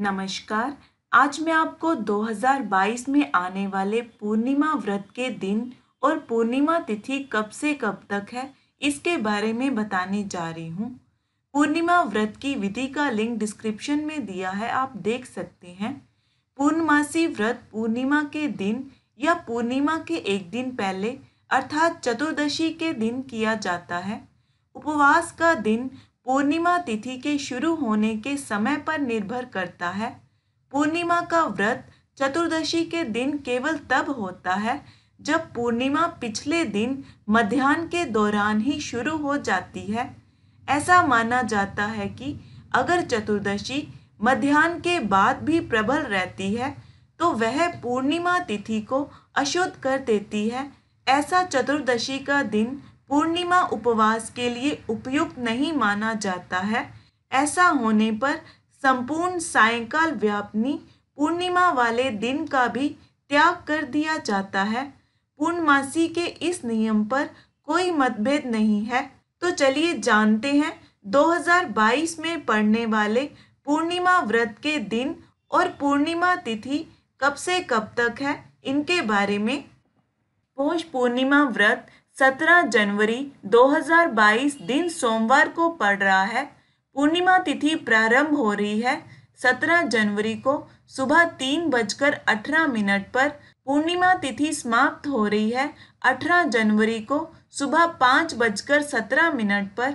नमस्कार आज मैं आपको 2022 में आने वाले पूर्णिमा व्रत के दिन और पूर्णिमा तिथि कब से कब तक है इसके बारे में बताने जा रही हूँ पूर्णिमा व्रत की विधि का लिंक डिस्क्रिप्शन में दिया है आप देख सकते हैं पूर्णमासी व्रत पूर्णिमा के दिन या पूर्णिमा के एक दिन पहले अर्थात चतुर्दशी के दिन किया जाता है उपवास का दिन पूर्णिमा तिथि के शुरू होने के समय पर निर्भर करता है पूर्णिमा का व्रत चतुर्दशी के दिन केवल तब होता है जब पूर्णिमा पिछले दिन मध्यान्ह के दौरान ही शुरू हो जाती है ऐसा माना जाता है कि अगर चतुर्दशी मध्यान्ह के बाद भी प्रबल रहती है तो वह पूर्णिमा तिथि को अशुद्ध कर देती है ऐसा चतुर्दशी का दिन पूर्णिमा उपवास के लिए उपयुक्त नहीं माना जाता है ऐसा होने पर संपूर्ण सायंकाल व्यापनी पूर्णिमा वाले दिन का भी त्याग कर दिया जाता है पूर्णमासी के इस नियम पर कोई मतभेद नहीं है तो चलिए जानते हैं 2022 में पड़ने वाले पूर्णिमा व्रत के दिन और पूर्णिमा तिथि कब से कब तक है इनके बारे में पौष पूर्णिमा व्रत 17 जनवरी 2022 दिन सोमवार को पड़ रहा है पूर्णिमा तिथि प्रारंभ हो रही है 17 जनवरी को सुबह तीन बजकर अठारह मिनट पर पूर्णिमा तिथि समाप्त हो रही है 18 जनवरी को सुबह पाँच बजकर सत्रह मिनट पर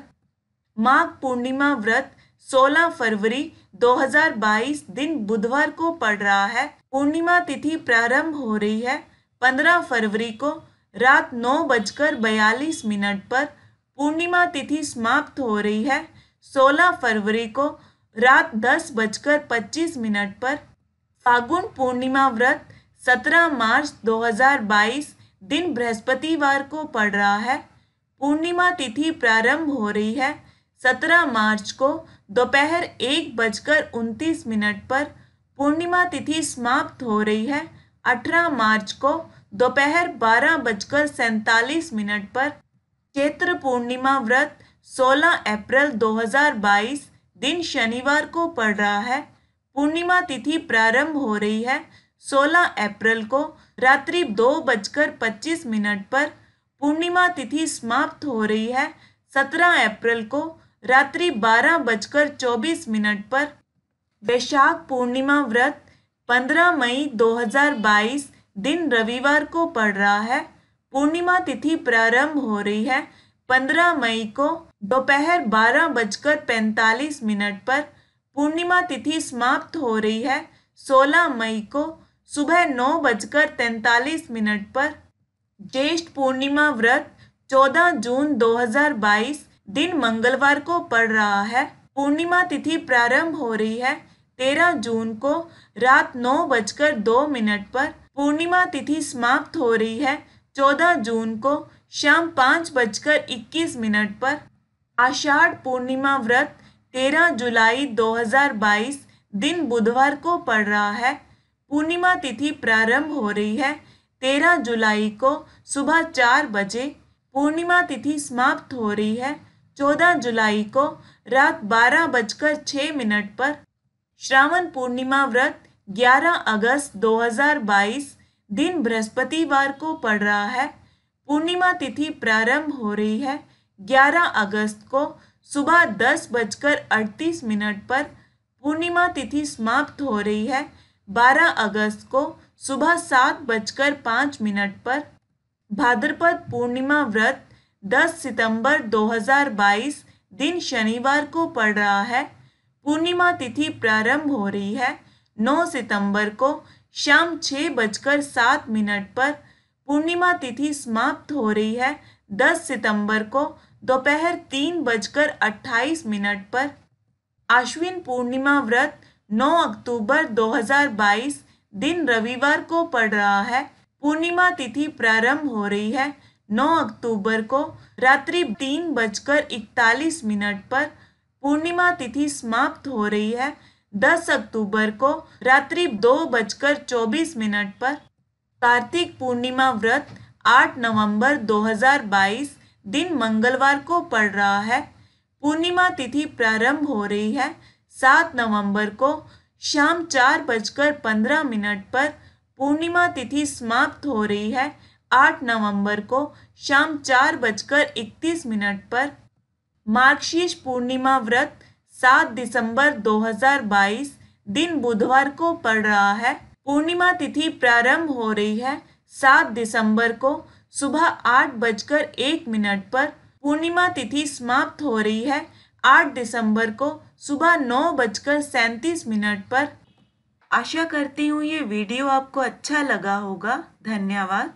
माघ पूर्णिमा व्रत 16 फरवरी 2022 दिन बुधवार को पड़ रहा है पूर्णिमा तिथि प्रारंभ हो रही है 15 फरवरी को रात नौ बजकर बयालीस मिनट पर पूर्णिमा तिथि समाप्त हो रही है 16 फरवरी को रात दस बजकर पच्चीस मिनट पर फागुन पूर्णिमा व्रत 17 मार्च 2022 दिन बृहस्पतिवार को पड़ रहा है पूर्णिमा तिथि प्रारंभ हो रही है 17 मार्च को दोपहर एक बजकर उनतीस मिनट पर पूर्णिमा तिथि समाप्त हो रही है 18 मार्च को दोपहर बारह बजकर सैंतालीस मिनट पर चैत्र पूर्णिमा व्रत 16 अप्रैल 2022 दिन शनिवार को पड़ रहा है पूर्णिमा तिथि प्रारंभ हो रही है 16 अप्रैल को रात्रि दो बजकर पच्चीस मिनट पर पूर्णिमा तिथि समाप्त हो रही है 17 अप्रैल को रात्रि बारह बजकर चौबीस मिनट पर वैशाख पूर्णिमा व्रत 15 मई 2022 दिन रविवार को पड़ रहा है पूर्णिमा तिथि प्रारंभ हो रही है 15 मई को दोपहर बारह बजकर पैंतालीस मिनट पर पूर्णिमा तिथि समाप्त हो रही है 16 मई को सुबह नौ बजकर तैंतालीस मिनट पर ज्येष्ठ पूर्णिमा व्रत 14 जून 2022 दिन मंगलवार को पड़ रहा है पूर्णिमा तिथि प्रारंभ हो रही है 13 जून को रात नौ बजकर दो मिनट पर पूर्णिमा तिथि समाप्त हो रही है चौदह जून को शाम पाँच बजकर इक्कीस मिनट पर आषाढ़ पूर्णिमा व्रत तेरह जुलाई 2022 दिन बुधवार को पड़ रहा है पूर्णिमा तिथि प्रारंभ हो रही है तेरह जुलाई को सुबह चार बजे पूर्णिमा तिथि समाप्त हो रही है चौदह जुलाई को रात बारह बजकर छः मिनट पर श्रावण पूर्णिमा व्रत 11 अगस्त 2022 दिन बृहस्पतिवार को पड़ रहा है पूर्णिमा तिथि प्रारंभ हो रही है 11 अगस्त को सुबह दस बजकर अड़तीस मिनट पर पूर्णिमा तिथि समाप्त हो रही है 12 अगस्त को सुबह सात बजकर पाँच मिनट पर भाद्रपद पूर्णिमा व्रत 10 सितंबर 2022 दिन शनिवार को पड़ रहा है पूर्णिमा तिथि प्रारंभ हो रही है 9 सितंबर को शाम छः बजकर सात मिनट पर पूर्णिमा तिथि समाप्त हो रही है 10 सितंबर को दोपहर तीन बजकर अट्ठाईस मिनट पर आश्विन पूर्णिमा व्रत 9 अक्टूबर 2022 दिन रविवार को पड़ रहा है पूर्णिमा तिथि प्रारंभ हो रही है 9 अक्टूबर को रात्रि तीन बजकर इकतालीस मिनट पर पूर्णिमा तिथि समाप्त हो रही है 10 अक्टूबर को रात्रि दो बजकर चौबीस मिनट पर कार्तिक पूर्णिमा व्रत 8 नवंबर 2022 दिन मंगलवार को पड़ रहा है पूर्णिमा तिथि प्रारंभ हो रही है 7 नवंबर को शाम चार बजकर पंद्रह मिनट पर पूर्णिमा तिथि समाप्त हो रही है 8 नवंबर को शाम चार बजकर इकतीस मिनट पर मार्गशीर्ष पूर्णिमा व्रत सात दिसंबर 2022 दिन बुधवार को पड़ रहा है पूर्णिमा तिथि प्रारंभ हो रही है सात दिसंबर को सुबह आठ बजकर एक मिनट पर पूर्णिमा तिथि समाप्त हो रही है आठ दिसंबर को सुबह नौ बजकर सैंतीस मिनट पर आशा करती हूँ ये वीडियो आपको अच्छा लगा होगा धन्यवाद